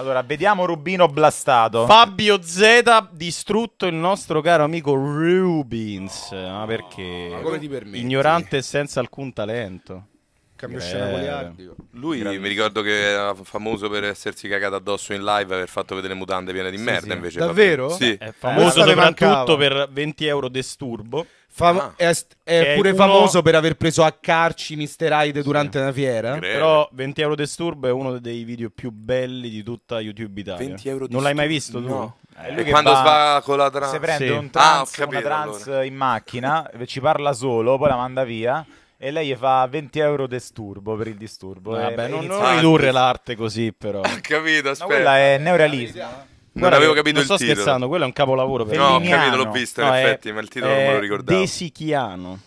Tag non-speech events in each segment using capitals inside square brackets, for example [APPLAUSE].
Allora, vediamo Rubino blastato. Fabio Z distrutto il nostro caro amico Rubins. Ma perché? Ma come ti permetti? Ignorante e senza alcun talento. Cambio eh. scena poliardico. Lui Grandissimo. mi ricordo che era famoso per essersi cagato addosso in live e aver fatto vedere mutande piene di sì, merda sì. invece. Davvero? Sì. È eh, famoso eh, soprattutto per 20 euro disturbo. Fam- ah, è, è pure uno... famoso per aver preso a carci Mister Hyde durante sì. una fiera. Greve. Però 20 euro disturbo è uno dei video più belli di tutta YouTube Italia. 20 euro non l'hai mai visto tu? No. Eh, quando va con la trans. Se prende sì. un ah, trans, ah, capito, trans allora. in macchina, ci parla solo, poi la manda via e lei gli fa 20 euro disturbo per il disturbo. Vabbè, non, non ridurre l'arte così, però. [LAUGHS] Ho capito, aspetta. No, quella è neorealismo. Guarda, non avevo capito non il sto titolo. sto scherzando, quello è un capolavoro per No, ho capito, l'ho visto in no, effetti, è, ma il titolo non me lo ricordavo. Desichiano.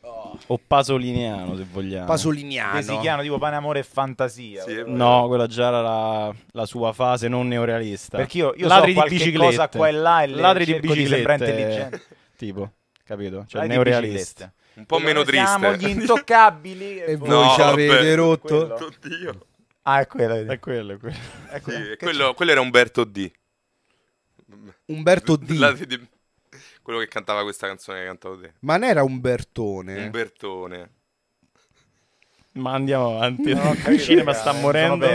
Oh. O pasoliniano, se vogliamo. Pasoliniano. Desichiano, tipo pane, amore e fantasia. Sì, no, quella già era la, la, sua fase non neorealista. Perché io, io ladri so di biciclette. cosa qua e là e ladri di biciclette. Di [LAUGHS] tipo, capito? Cioè, ladri neorealista. Un po' meno triste. Siamo gli intoccabili. e voi no, ci avete vabbè. rotto. Quello. Oddio. Ah, è quello. È quello, È quello. Sì, quello, quello era Umberto D. Umberto D. La, di, quello che cantava questa canzone che cantavo te. Ma non era Umbertone. Umbertone. Ma andiamo avanti. No, capito, il cinema ragazzi, sta eh, morendo.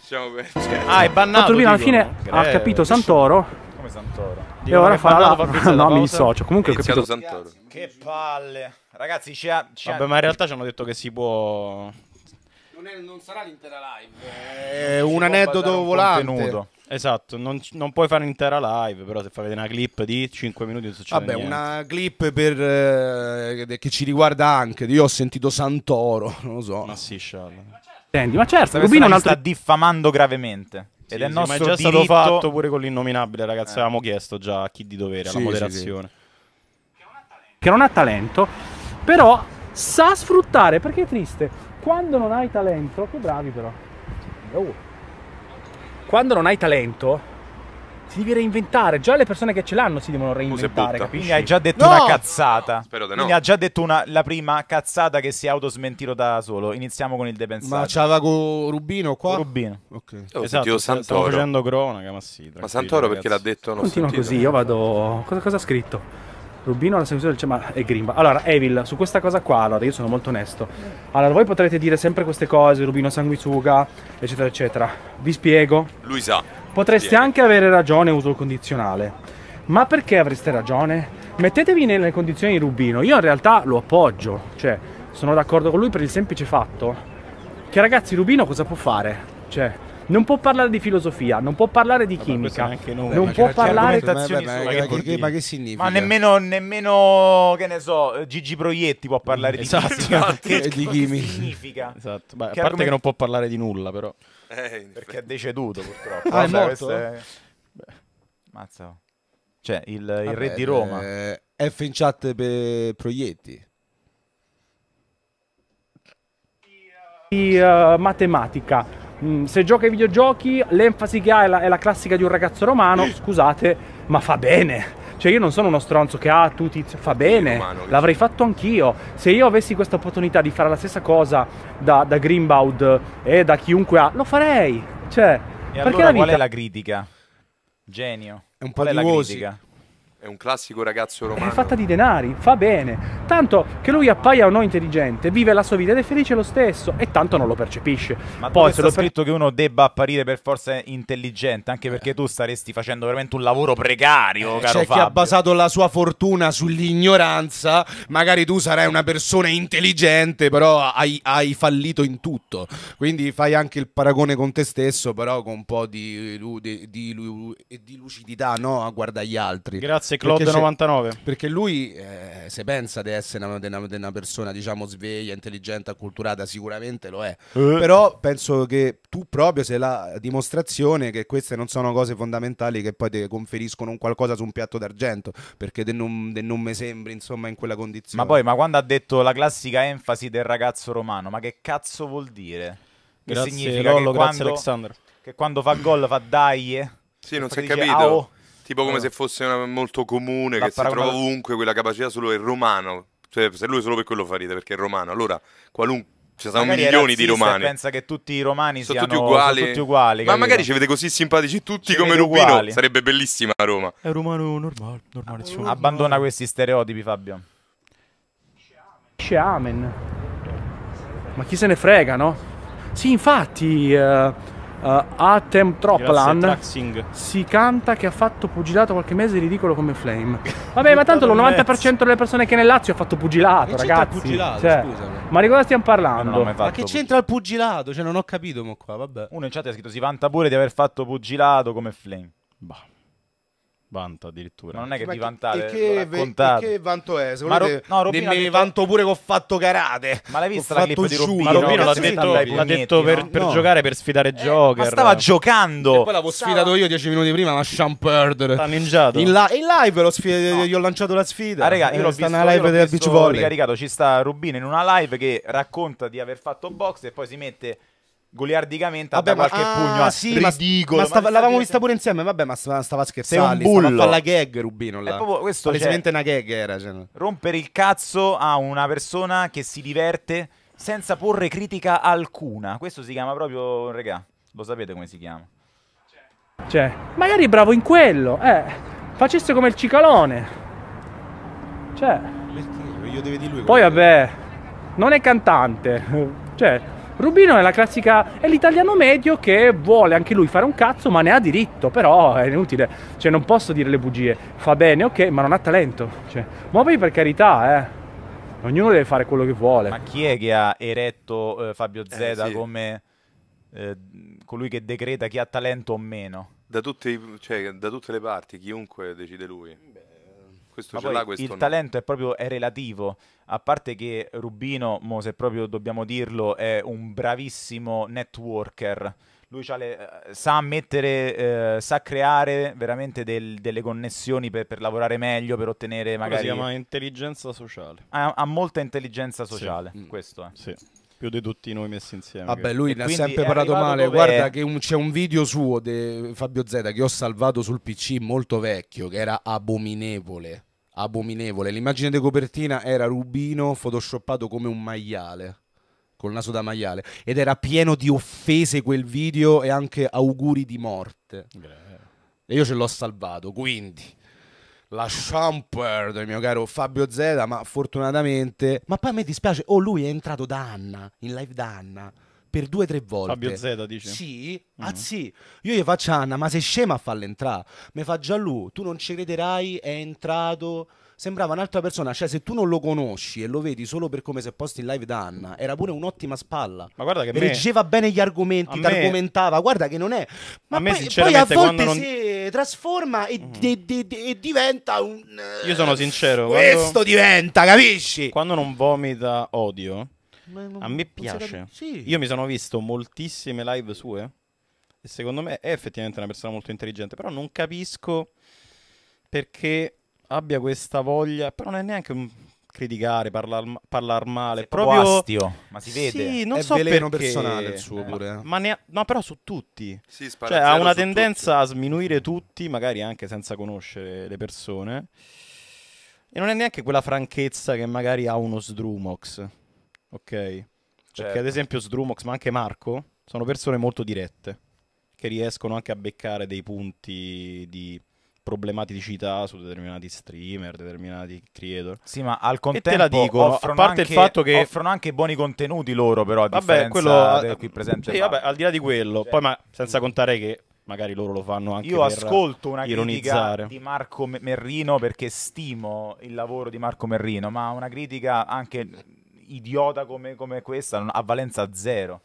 Siamo persi. Cioè, ah, è bannato. Prima, alla fine eh, ha capito Santoro. Come Santoro? Dico, e ora fa la... no, mi dissocio. Comunque ho capito Santoro. Che palle. Ragazzi, ci ha, Vabbè, ma in realtà ci hanno detto che si può non, è, non sarà l'intera live. È eh, un aneddoto un volante. Contenuto. Esatto, non, non, puoi fare un'intera live, però se fai vedere una clip di 5 minuti non succede Vabbè, niente. una clip per, eh, che ci riguarda anche, io ho sentito Santoro, [LAUGHS] non lo so. Ma sì, Scialla. Certo. Senti, ma certo, Rubino un altro... sta diffamando gravemente. Sì, ed è sì, nostro ma è già diritto... stato fatto pure con l'innominabile, ragazzi, eh. avevamo chiesto già a chi di dovere, sì, alla moderazione. Che non ha talento, però sa sfruttare, perché è triste, quando non hai talento, che bravi però. Oh. Quando non hai talento, ti devi reinventare. Già le persone che ce l'hanno si devono reinventare. Quindi hai già detto no! una cazzata. No, spero di no. Quindi ha già detto una, la prima cazzata che si è autosmentito da solo. Iniziamo con il depensato. Ma c'aveva con Rubino qua? Rubino. Ok. Io esatto, Santoro. Stavo facendo cronaca, ma sì. Ma Santoro perché l'ha detto? Non Continua sentito. così, io vado... Cosa, cosa ha scritto? Rubino alla seguace del Cema e Grimba. Allora, Evil, su questa cosa qua, allora io sono molto onesto. Allora, voi potrete dire sempre queste cose, Rubino sanguisuga, eccetera, eccetera. Vi spiego. Lui sa. Potreste Viene. anche avere ragione, uso il condizionale. Ma perché avreste ragione? Mettetevi nelle condizioni di Rubino. Io in realtà lo appoggio, cioè sono d'accordo con lui per il semplice fatto che ragazzi Rubino cosa può fare? Cioè, non può parlare di filosofia, non può parlare di chimica, cioè, cioè, Vabbè, non, non può parlare di argomentazioni ma che significa? Ma nemmeno, nemmeno, che ne so, Gigi Proietti può parlare di esatto, chimica. Esatto. Che, di Che significa? Esatto. Beh, a parte argom- che non può parlare di nulla, però. Eh, perché è deceduto purtroppo. ah, Vabbè, è morto? È... Mazza. Cioè, il, Vabbè, re di Roma. Eh, F in chat per Proietti. Di, uh, matematica Mm, se gioca ai videogiochi l'enfasi che ha è la, è la classica di un ragazzo romano, scusate, ma fa bene. Cioè io non sono uno stronzo che ha ah, tu fa bene, umano, l'avrei sì. fatto anch'io. Se io avessi questa opportunità di fare la stessa cosa da, da Greenbaud e da chiunque ha, lo farei. Cioè, e perché allora la vita... qual è la critica? Genio. È un po' qual di la critica? un classico ragazzo romano. È fatta di denari, fa bene. Tanto che lui appaia o no intelligente, vive la sua vita ed è felice lo stesso e tanto non lo percepisce. Ma poi se lo scritto che uno debba apparire per forza intelligente, anche perché tu staresti facendo veramente un lavoro precario, eh, caro C'è chi ha basato la sua fortuna sull'ignoranza, magari tu sarai una persona intelligente, però hai, hai fallito in tutto. Quindi fai anche il paragone con te stesso, però con un po' di, di, di, di lucidità, no? A guardare gli altri. Grazie Claude perché 99. Perché lui, eh, se pensa di essere una, una, una, persona, diciamo, sveglia, intelligente, acculturata, sicuramente lo è. Eh. Però penso che tu proprio sei la dimostrazione che queste non sono cose fondamentali che poi ti conferiscono un qualcosa su un piatto d'argento, perché te non, te non mi sembri, insomma, in quella condizione. Ma poi, ma quando ha detto la classica enfasi del ragazzo romano, ma che cazzo vuol dire? Che grazie, significa Lollo, che quando, che quando fa gol fa dai. Eh. Sì, non si è capito. Ah, Tipo come eh. se fosse una, molto comune, La che si trova ovunque, quella capacità solo è romano. Cioè, se lui solo per quello farete, perché è romano. Allora, qualunque... Ci sono Magari milioni di razzista e romani. pensa che tutti i romani Sono siano tutti uguali. sono tutti uguali, Ma magari ci vede così simpatici tutti Ci come vede Rubino. uguali. Sarebbe bellissima Roma. È romano normale, normale. insomma. Abbandona questi stereotipi, Fabio. Dice amen. Ma chi se ne frega, no? Sì, infatti, eh, Uh, eh, Atem Troplan si canta che ha fatto pugilato qualche mese ridicolo come Flame. Vabbè, ma tanto lo 90% delle persone che nel Lazio ha fatto pugilato, che ragazzi. Pugilato, cioè, ma di cosa stiamo parlando? Eh, ma che c'entra il pugilato? Cioè, non ho capito, mo qua, vabbè. Uno in chat ha scritto si vanta pure di aver fatto pugilato come Flame. Bah. Vanta addirittura. Ma non è che ma vi vantate, che, raccontate. che vanto è? Secondo te no, Robino detto... vanto pure che ho fatto karate. Ma l'hai vista ho la clip di Robino? Ma Robino l'ha detto, l'ha pugnetti, detto per, no? per no. giocare, per sfidare eh, Joker. Ma stava giocando. E poi l'avevo stava... sfidato io dieci minuti prima, ma Sean Perdere. L'ha mangiato. In, la... in live l'ho sfid... no. gli ho lanciato la sfida. Ah, raga, io eh, l'ho visto, live io del beach volley. ricaricato, ci sta Robino in una live che racconta di aver fatto box e poi si mette goliardicamente vabbè, a ma, qualche ah, pugno sì, ridicolo. Ma, ma, ma l'avevamo vista pure insieme, vabbè, ma stava, stava scherzando. Sei un bullo. Stava la gag, Rubino. Là. È proprio questo, Palesemente cioè, una gag era. Cioè. Rompere il cazzo a una persona che si diverte senza porre critica alcuna. Questo si chiama proprio, regà, lo sapete come si chiama. Cioè, magari bravo in quello, eh. Facesse come il cicalone. Cioè. Perché? Io deve di lui. Poi vabbè, non è cantante. Cioè, Rubino è la classica, è l'italiano medio che vuole anche lui fare un cazzo, ma ne ha diritto, però è inutile, cioè non posso dire le bugie, fa bene, ok, ma non ha talento, cioè, ma poi per carità, eh. Ognuno deve fare quello che vuole. Ma chi è che ha eretto eh, Fabio Zeta eh, sì. come eh, colui che decreta chi ha talento o meno? Da, tutti, cioè, da, tutte le parti, chiunque decide lui questo ce l'ha, questo Il no. talento è proprio è relativo, a parte che Rubino, mo, se proprio dobbiamo dirlo, è un bravissimo networker. Lui le, eh, sa mettere, eh, sa creare veramente del, delle connessioni per, per, lavorare meglio, per ottenere magari... si chiama intelligenza sociale. Ha, ha molta intelligenza sociale, sì. Mm. questo è. Eh. Sì più di tutti noi messi insieme. Vabbè, lui ne ha sempre parlato male. Dove... Guarda, che un, c'è un video suo di Fabio Z che ho salvato sul PC molto vecchio, che era abominevole abominevole. L'immagine di copertina era Rubino photoshoppato come un maiale, col naso da maiale, ed era pieno di offese quel video e anche auguri di morte. Beh. E io ce l'ho salvato, quindi la Champer del mio caro Fabio Zeta, ma fortunatamente... Ma poi a me dispiace, oh lui è entrato da Anna, in live da Anna per due o tre volte. Fabio Z dice. Sì, mm. ah sì. Io gli faccio Anna, ah, ma sei scema a farla entrare. Mi fa già lui, tu non ci crederai, è entrato sembrava un'altra persona. Cioè, se tu non lo conosci e lo vedi solo per come si è posto in live da Anna, era pure un'ottima spalla. Ma guarda che me... reggeva bene gli argomenti, ti argomentava. Guarda che non è. Ma a me, poi, sinceramente, poi a volte non... si trasforma e, mm. de, de, de, e, diventa un. Io sono sincero. Questo quando... diventa, capisci? Quando non vomita odio a me piace. Sì. Io mi sono visto moltissime live sue e secondo me è effettivamente una persona molto intelligente, però non capisco perché abbia questa voglia, però non è neanche un criticare, parlare male, Sei proprio astio, oh, ma si vede. Sì, non è so veleno perché. personale il suo eh, pure. Ma, ma ne ha... no, però su tutti. Sì, cioè, ha una tendenza tutti. a sminuire tutti, magari anche senza conoscere le persone. E non è neanche quella franchezza che magari ha uno Sdrumox. Ok. Certo. Perché ad certo. esempio Sdrumox, ma anche Marco, sono persone molto dirette, che riescono anche a beccare dei punti di problematicità su determinati streamer, determinati creator. Sì, ma al contempo te la dicono, a parte anche, il fatto che offrono anche buoni contenuti loro però a vabbè, quello del qui presente. Sì, vabbè, al di là di quello, cioè, poi ma senza contare che magari loro lo fanno anche Io ascolto una ironizzare. critica di Marco Merrino perché stimo il lavoro di Marco Merrino, ma una critica anche idiota come, come questa ha valenza zero.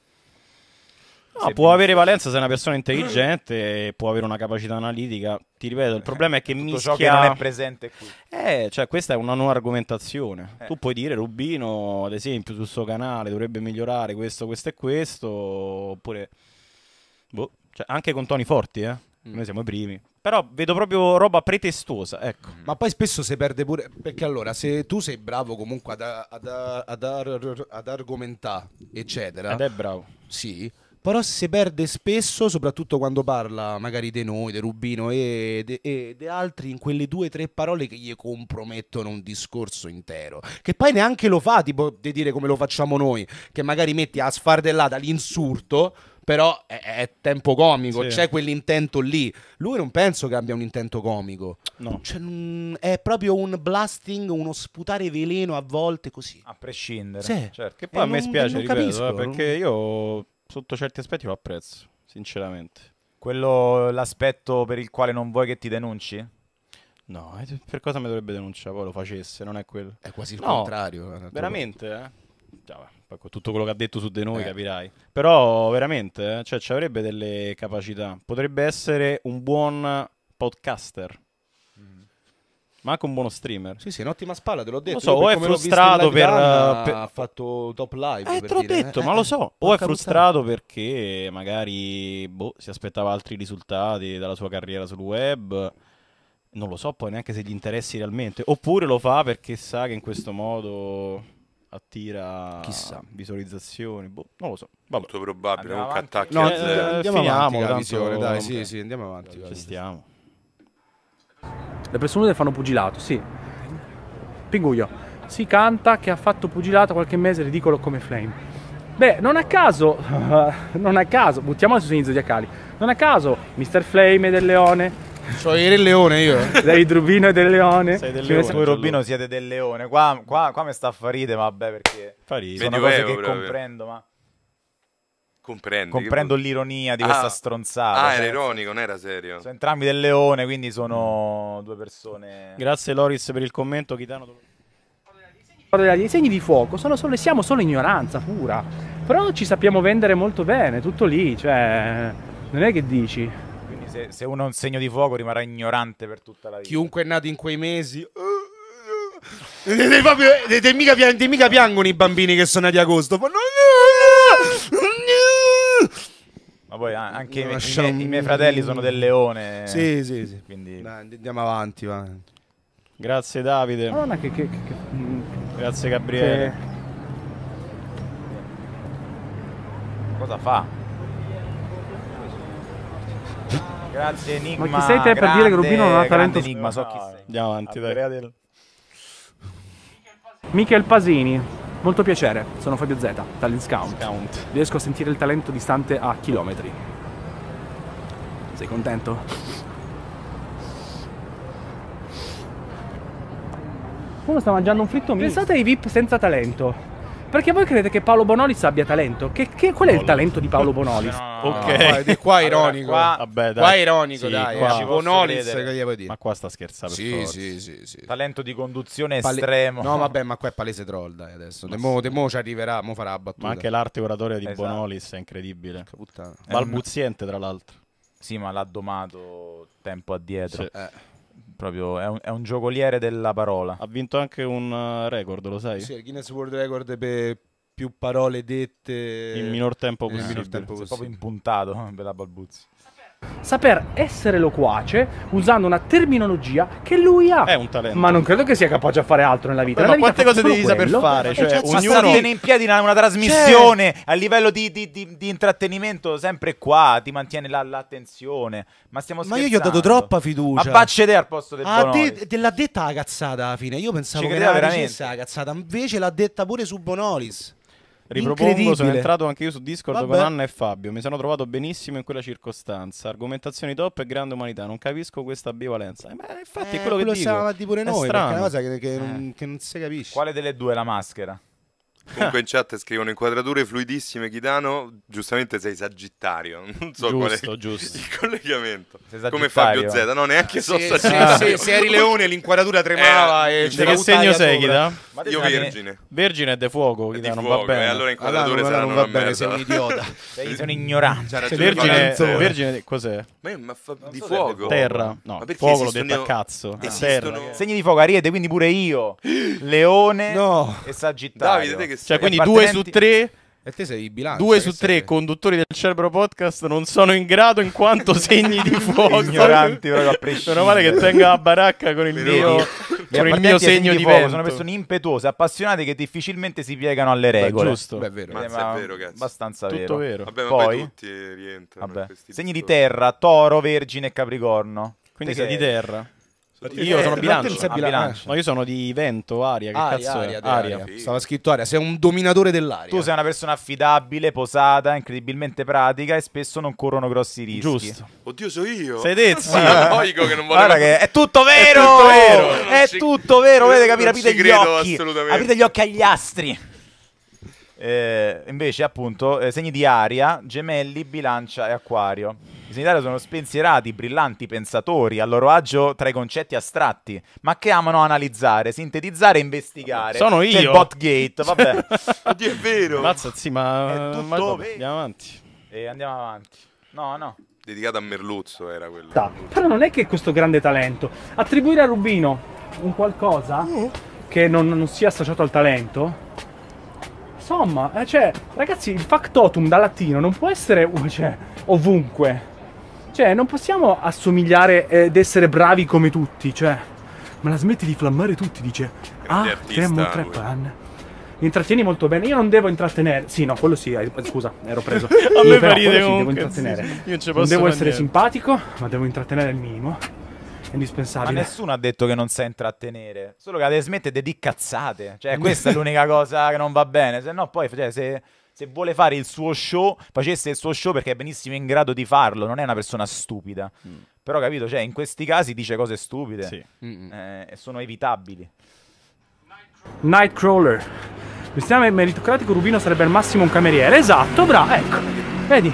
No, può avere valenza se è una persona intelligente, può avere una capacità analitica. Ti ripeto, il problema è che Tutto mischia... ciò che non è presente qui. Eh, cioè, questa è una nuova argomentazione. Eh. Tu puoi dire Rubino, ad esempio, sul suo canale dovrebbe migliorare questo, questo e questo, oppure boh, cioè, anche con toni forti, eh. Mm. Noi siamo i primi. Però vedo proprio roba pretestosa, ecco. Mm. Ma poi spesso si perde pure. Perché allora, se tu sei bravo comunque ad, ad, ad, ar, ad argomentare, eccetera. Ed è bravo. Sì. Però si perde spesso, soprattutto quando parla magari di noi, di Rubino e di altri, in quelle due o tre parole che gli compromettono un discorso intero. Che poi neanche lo fa, tipo, di dire come lo facciamo noi, che magari metti a sfardellata l'insurto però è, è tempo comico, sì. c'è quell'intento lì. Lui non penso che abbia un intento comico. No. Cioè, è proprio un blasting, uno sputare veleno a volte così. A prescindere. Sì. Certo. Che poi e a me spiace, non ripeto, capisco, eh, perché io sotto certi aspetti lo apprezzo, sinceramente. Quello l'aspetto per il quale non vuoi che ti denunci? No, eh, per cosa mi dovrebbe denunciare? Poi lo facesse, non è quello. È quasi il no, contrario. Veramente, eh? Già, con tutto quello che ha detto su di noi, eh. capirai. Però veramente, eh, cioè, ci avrebbe delle capacità. Potrebbe essere un buon podcaster. Mm-hmm. Ma anche un buono streamer. Sì, sì, un'ottima spalla, te l'ho detto. Lo so, o è frustrato per, eh, per, Ha fatto top live. Eh, te l'ho dire. detto, eh, ma lo so. Eh, o è frustrato puttana. perché magari boh, si aspettava altri risultati dalla sua carriera sul web non lo so poi neanche se gli interessi realmente. Oppure lo fa perché sa che in questo modo attira Chissà. visualizzazioni, boh, non lo so. Vabbè. Molto probabile, comunque attacchi no, a zero. Eh, andiamo Finiamo, avanti, tanto, visione, dai, sì, sì, andiamo avanti. Ci stiamo. Le persone che fanno pugilato, sì. Pinguglio. Si canta che ha fatto pugilato qualche mese, ridicolo come Flame. Beh, non a caso, [LAUGHS] non a caso, buttiamo su segni zodiacali. Non a caso, Mr. Flame del Leone, sono il Re Leone io. Sei Rubino del Leone. Sei del Leone. Voi Rubino siete del Leone. Qua, qua, qua mi sta a farite, vabbè, perché Farite. sono Medioevo, cose che proprio. comprendo, ma... Comprendi, comprendo l'ironia di questa ah. stronzata. Ah, era cioè, ironico, non era serio. Sono entrambi del Leone, quindi sono due persone... Grazie Loris per il commento, Chitano. Guarda, gli segni di fuoco sono solo, siamo solo ignoranza pura. Però ci sappiamo vendere molto bene, tutto lì, cioè. Non è che dici se, se, uno ha un segno di fuoco rimarrà ignorante per tutta la vita. Chiunque è nato in quei mesi... Uh, uh, e mica, mica piangono i bambini che sono nati agosto. Uh, Ma poi anche i, miei, i miei fratelli sono del leone. Sì, sì, sì. Quindi... Dai, andiamo avanti, va. Grazie Davide. Madonna, che, che, che... Grazie Gabriele. Cosa fa? Grazie Enigma. Ma chi sei te grande, per dire che Rubino non ha talento? Enigma, so chi sei. Andiamo avanti, Andrea dai. Del... Michel Pasini. Molto piacere, sono Fabio Z, Talent Scout. Scout. Riesco a sentire il talento distante a chilometri. Sei contento? Uno sta mangiando un fritto mio. Pensate ai VIP senza talento. Perché voi credete che Paolo Bonolis abbia talento? Che, che, qual è il talento di Paolo [LAUGHS] Bonolis? No, ok, no, qua è ironico. Allora, qua, Vabbè, dai. qua è ironico, sì, dai. Qua. Eh. Bonolis, che gli dire? Ma qua sta scherzando. Sì, sì, sì, sì, Talento di conduzione Pale estremo. No, vabbè, ma qua è palese troll, dai, adesso. Demo, mo, de ci arriverà, mo farà battuta. Ma anche l'arte oratoria di esatto. Bonolis è incredibile. Puttana. Balbuziente, eh, tra l'altro. Sì, ma l'ha domato tempo addietro. Sì. Eh proprio è un, è un, giocoliere della parola. Ha vinto anche un eh, record, lo sai? Sì, il Guinness World Record per più parole dette in minor tempo possibile. Minor tempo possibile. Sì, proprio impuntato, [LAUGHS] bella balbuzzi saper essere loquace usando una terminologia che lui ha. È un talento. Ma non credo che sia capace a fare altro nella vita. Beh, nella ma vita quante cose devi saper fare? Eh, cioè, cioè, ognuno... tiene in piedi una, una trasmissione cioè... a livello di, di, di, di, intrattenimento sempre qua, ti mantiene la, l'attenzione. Ma stiamo scherzando. Ma io gli ho dato troppa fiducia. A Baccedè al posto del ah, De, de, l'ha detta la cazzata alla fine. Io pensavo che era la cazzata, invece l'ha detta pure su Bonolis. Ripropongo, sono entrato anche io su Discord Vabbè. con Anna e Fabio. Mi sono trovato benissimo in quella circostanza. Argomentazioni top e grande umanità. Non capisco questa ambivalenza. Eh, ma infatti eh, è quello, quello che dico. siamo avanti pure è noi. Strano. È una cosa che, che, eh. non, che non si capisce. Quale delle due è la maschera? Comunque in chat scrivono inquadrature fluidissime, Chitano, giustamente sei sagittario, [LAUGHS] non so giusto, qual è giusto. il [LAUGHS] collegamento. Come Fabio Z, no neanche so se, se, se, eri leone l'inquadratura eh, tremava eh, e Di che segno sei Chitano? Io vergine. Vergine è de fuoco, Chitano, non va eh, bene. Eh, allora inquadrature allora, non va bene, sei un idiota. [LAUGHS] sei, un ignorante. Vergine, vergine cos'è? Ma, io, ma fa, di so fuoco. Terra. No, ma fuoco l'ho detto a cazzo. Ah, esistono... Segni di fuoco, Ariete, quindi pure io. [GASPS] Leone e Sagittario. Davide, te che Cioè, quindi due su tre... E te sei di bilancio. Due eh, su tre sei... conduttori del Cerbero Podcast non sono in grado in quanto [LAUGHS] segni di fuoco. Ignoranti proprio a [LAUGHS] prescindere. Meno male che tenga la baracca con il mio, con il mio segno di fuoco. Sono persone impetuose, appassionate che difficilmente si piegano alle regole. Beh, giusto. Beh, è vero. Eh, ma è vero, cazzo. Abbastanza Tutto vero. Vabbè, ma poi, tutti rientrano. Vabbè. Segni di terra, toro, vergine e capricorno. Quindi sei di terra. Io eh, sono bilancio, ah, bilancio. No, io sono di vento, aria. Che aria, cazzo aria, è? Aria. aria. Stava scritto aria. Sei un dominatore dell'aria. Tu sei una persona affidabile, posata, incredibilmente pratica e spesso non corrono grossi rischi. Giusto. Oddio, sono io. Sei Tezzi. Guarda, che non Guarda che è tutto vero. È tutto vero. volete capire? Aprite gli occhi. Aprite gli occhi agli astri. Eh, invece, appunto, eh, segni di aria, gemelli, bilancia e acquario. I sanitari sono spensierati, brillanti, pensatori, a loro agio tra i concetti astratti, ma che amano analizzare, sintetizzare e investigare. Sono io. C'è il botgate, vabbè. [LAUGHS] Oddio, è vero. Mazza, sì, ma, tutto... ma andiamo avanti. E andiamo avanti. No, no Dedicato a Merluzzo era quello. Però non è che questo grande talento. Attribuire a Rubino un qualcosa mm. che non, non, sia associato al talento. Insomma, eh, cioè, ragazzi, il factotum da latino non può essere [LAUGHS] cioè, ovunque. Cioè, non possiamo assomigliare ed essere bravi come tutti, cioè. Ma la smetti di flammare tutti, dice. Ah, tremmo tre panne. Mi intrattieni molto bene. Io non devo intrattenere. Sì, no, quello sì, scusa, ero preso. [LAUGHS] a me però, ride sì, devo intrattenere. Io non, non devo essere niente. simpatico, ma devo intrattenere il minimo. È indispensabile. Ma nessuno ha detto che non sa intrattenere. Solo che la devi smettere di cazzate. Cioè, [LAUGHS] questa è l'unica cosa che non va bene. Se no, poi, cioè, se se vuole fare il suo show, facesse il suo show perché è benissimo in grado di farlo, non è una persona stupida. Mm. Però capito, cioè, in questi casi dice cose stupide sì. eh, e sono evitabili. Nightcrawler. Il meritocratico Rubino sarebbe al massimo un cameriere. Esatto, bravo, ecco. Vedi,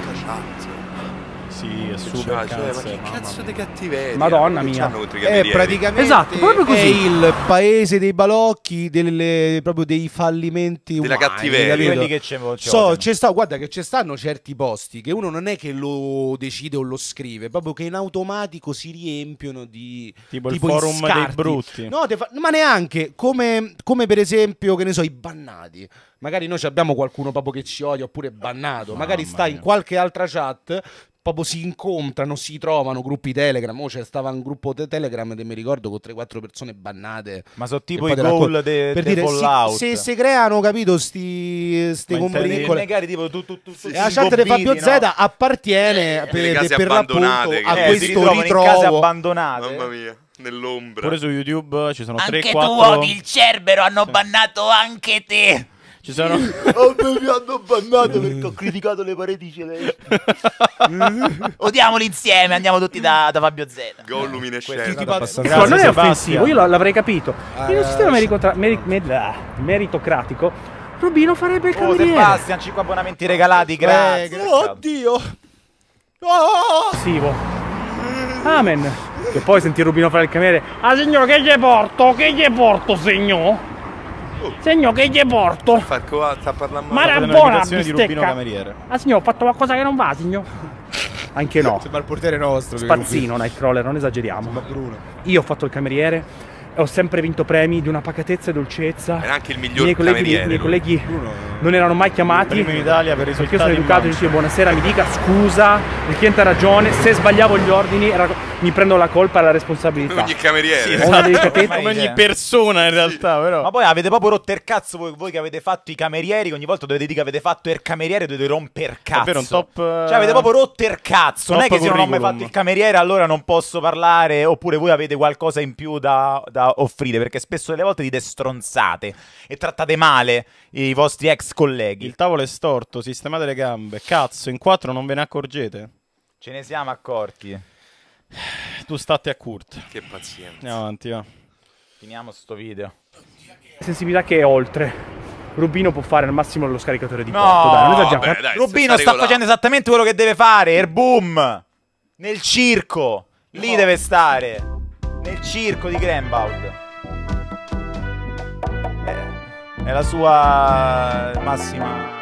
sì, è super cioè, cazzo, ma che cazzo di cattiveria? Madonna mia. È praticamente esatto, proprio così. È il paese dei balocchi, delle, proprio dei fallimenti umani. Della cattiveria. Quelli che c'è, c'è so, c'è sta, guarda che ci stanno certi posti che uno non è che lo decide o lo scrive, proprio che in automatico si riempiono di... Tipo, tipo il forum dei brutti. No, fa- ma neanche, come, come per esempio, che ne so, i bannati magari noi abbiamo qualcuno proprio che ci odia oppure bannato, magari sta in qualche altra chat, proprio si incontrano, si trovano gruppi Telegram. Mo c'è stava un gruppo di Telegram che mi ricordo con 3-4 persone bannate. Ma sono tipo i goal de, per de dire, Fallout. Se, se, se creano, capito, sti, sti combriccole. Magari tipo tu, tu, tu, sì, la chat di Fabio no? Z appartiene eh, per, per l'appunto che... a eh, questo ritrovo. case abbandonate. Mamma mia nell'ombra. Pure su YouTube ci sono anche 3-4 Anche tu, 4... il Cerbero, hanno sì. bannato anche te. Ci sono... [LAUGHS] oh, mi hanno bannato perché ho criticato le pareti celesti. [LAUGHS] Odiamoli insieme, andiamo tutti da, da Fabio Z. Gol luminescente. non è offensivo, io l'avrei capito. Ah, In un sistema ah, meritocratico, Rubino farebbe il oh, cameriere. Oh, Sebastian, 5 abbonamenti regalati, eh, grazie. Eh, grazie. Oddio. Oh! Ah! Offensivo. Amen. Che poi senti Rubino fare il cameriere. Ah, signor, che gli porto? Che gli porto, signor? Oh. Segno che gli porto. Farco, ah, sta parlando Ma era buona la di Rubino Cameriere. Ah signor, ho fatto qualcosa che non va, signor. Anche no. Ma il portiere nostro. Spazzino, Nightcrawler, non esageriamo. Ma Bruno. Io ho fatto il cameriere ho sempre vinto premi di una pacatezza e dolcezza. Era anche il miglior miei colleghi, cameriere. I miei colleghi Bruno non erano mai chiamati. Primo in Italia per risultati. Perché io sono educato e dice buonasera, mi dica scusa, il cliente ha ragione, se sbagliavo gli ordini era, mi prendo la colpa e la responsabilità. Ogni cameriere. Sì, esatto. [LAUGHS] Come ogni persona in realtà, sì. però. Ma poi avete proprio rotto il cazzo voi, voi, che avete fatto i camerieri, ogni volta dovete dire che avete fatto il cameriere dovete romper cazzo. Davvero un top. Cioè avete eh, proprio rotto il cazzo, non è che se non ho mai fatto il cameriere allora non posso parlare oppure voi avete qualcosa in più da, da offrire perché spesso delle volte dite stronzate e trattate male i vostri ex scolleghi. Il tavolo è storto, sistemate le gambe. Cazzo, in quattro non ve ne accorgete? Ce ne siamo accorti. [SIGHS] Tu state a Kurt. Che pazienza. Andiamo avanti, va. Finiamo sto video. Sensibilità che è oltre. Rubino può fare al massimo lo scaricatore di no, porto. Dai, Vabbè, dai, Rubino sta facendo esattamente quello che deve fare. Erboom. Nel circo. Lì no. deve stare. Nel circo di Grembaud nella sua massima